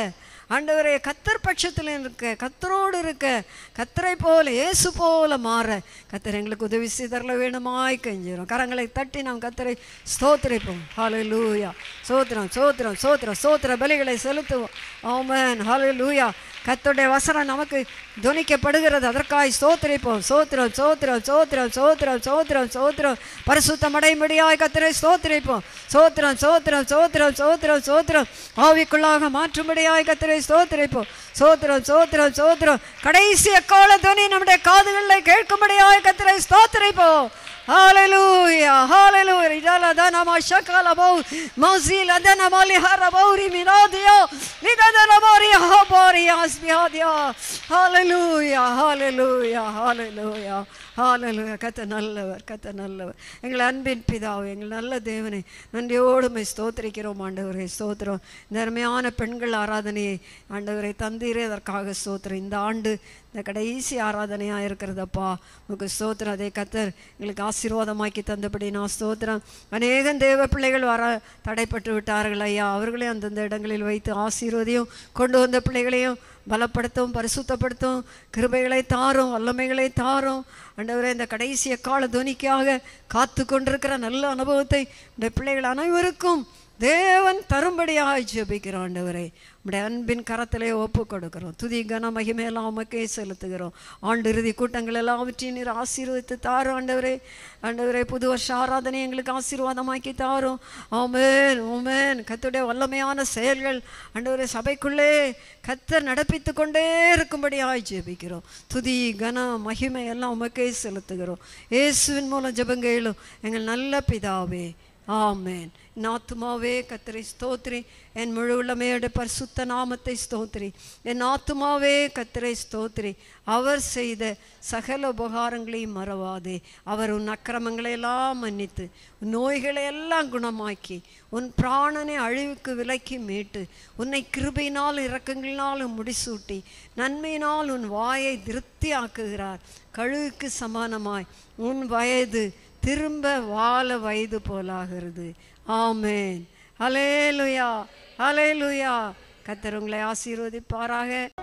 ஆண்டவரே கத்தர் பட்சத்தில் இருக்க கத்தரோடு இருக்க கத்தரை போல இயேசு போல மாற கத்தர் எங்களுக்கு உதவி செய்தரில் வேணுமாய் கஞ்சிடும் கரங்களை தட்டி நாம் கத்தரை ஸ்தோத்திரிப்போம் ஹாலு லூயா சோத்திரம் சோத்திரம் சோத்திரம் சோத்திர பலிகளை செலுத்துவோம் ஆமன் ஹாலு லூயா கத்துடைய வசனம் நமக்கு துணிக்கப்படுகிறது அதற்காக ஸ்தோத்திரிப்போம் சோத்திரம் சோத்திரம் சோத்திரம் சோத்திரம் சோத்திரம் சோத்திரம் பரிசுத்தமடைமடியாய் கத்திரை சோத்திரிப்போம் சோத்திரம் சோத்திரம் சோத்திரம் சோத்திரம் சோத்திரம் ஆவிக்குள்ளாக மாற்றும்படியாய் கத்திரை சோத்திரிப்போம் சோத்திரம் சோத்திரம் சோத்திரம் கடைசி எக்கால துணி நம்முடைய காதுகளில் கேட்கும்படியாய் கத்திரை சோத்திரிப்போம் Hallelujah. Hallelujah. Idala dana ma shakala bo. Mozila dana mali harabori minadio. Lidana mori habori asbihadia. Hallelujah. Hallelujah. Hallelujah. ஹாலல் கத்த நல்லவர் கத்த நல்லவர் எங்கள் அன்பின் பிதாவை எங்கள் நல்ல தேவனை நன்றியோடு மை ஸ்தோத்திரிக்கிறோம் ஆண்டவரை ஸ்தோத்திரம் நேர்மையான பெண்கள் ஆராதனையை ஆண்டவரை தந்தீரே அதற்காக ஸ்தோத்திரம் இந்த ஆண்டு இந்த கடைசி ஆராதனையாக இருக்கிறதப்பா உங்களுக்கு ஸ்தோத்திரம் அதே கத்தர் எங்களுக்கு ஆசீர்வாதமாக்கி தந்தபடி நான் ஸ்தோத்திரம் அநேகம் தேவ பிள்ளைகள் வர தடைப்பட்டு விட்டார்கள் ஐயா அவர்களையும் அந்தந்த இடங்களில் வைத்து ஆசீர்வதியும் கொண்டு வந்த பிள்ளைகளையும் பலப்படுத்தும் பரிசுத்தப்படுத்தும் கிருபைகளை தாரும் வல்லமைகளை தாரும் அண்டவரை இந்த கடைசிய கால துணிக்காக காத்து கொண்டிருக்கிற நல்ல அனுபவத்தை இந்த பிள்ளைகள் அனைவருக்கும் தேவன் தரும்படியாக ஜெபிக்கிறோம் ஆண்டவரை நம்முடைய அன்பின் கரத்திலே ஒப்பு கொடுக்கிறோம் துதி கன மகிமையெல்லாம் உமக்கே செலுத்துகிறோம் ஆண்டு இறுதி கூட்டங்கள் எல்லாவற்றையும் நீர் ஆசீர்வதித்து தாரும் ஆண்டவரே ஆண்டவரே புது வருஷ ஆராதனை எங்களுக்கு ஆசீர்வாதமாக்கி தாரும் ஆமேன் ஓமேன் கத்துடைய வல்லமையான செயல்கள் ஆண்டவரே சபைக்குள்ளே கத்தர் நடப்பித்து கொண்டே இருக்கும்படியாக ஜெபிக்கிறோம் துதி கன மகிமை எல்லாம் உமக்கே செலுத்துகிறோம் இயேசுவின் மூலம் ஜெபங்கையிலும் எங்கள் நல்ல பிதாவே ஆமேன் நாத்துமாவே கத்திரை ஸ்தோத்ரி என் முழு பரிசுத்த நாமத்தை ஸ்தோத்ரி என் ஆத்துமாவே கத்திரை ஸ்தோத்ரி அவர் செய்த சகல உபகாரங்களையும் மறவாதே அவர் உன் அக்கிரமங்களை எல்லாம் மன்னித்து நோய்களை எல்லாம் குணமாக்கி உன் பிராணனை அழிவுக்கு விலக்கி மீட்டு உன்னை கிருபையினால் இறக்கங்களினாலும் முடிசூட்டி நன்மையினால் உன் வாயை திருப்தி ஆக்குகிறார் கழுவுக்கு சமானமாய் உன் வயது திரும்ப வாழ வயது போலாகிறது ஆமேன் ஹலே லுயா ஹலே லுயா கத்தர் உங்களை ஆசீர்வதிப்பாராக